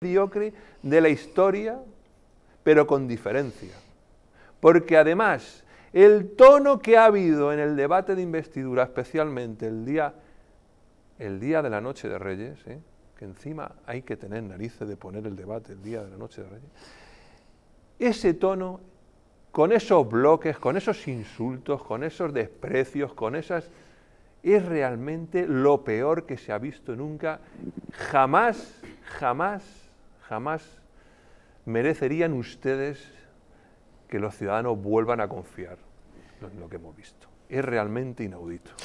mediocre de la historia, pero con diferencia. Porque además, el tono que ha habido en el debate de investidura, especialmente el día, el día de la Noche de Reyes, ¿eh? que encima hay que tener narices de poner el debate el día de la Noche de Reyes, ese tono, con esos bloques, con esos insultos, con esos desprecios, con esas es realmente lo peor que se ha visto nunca, jamás, jamás Jamás merecerían ustedes que los ciudadanos vuelvan a confiar en lo que hemos visto. Es realmente inaudito.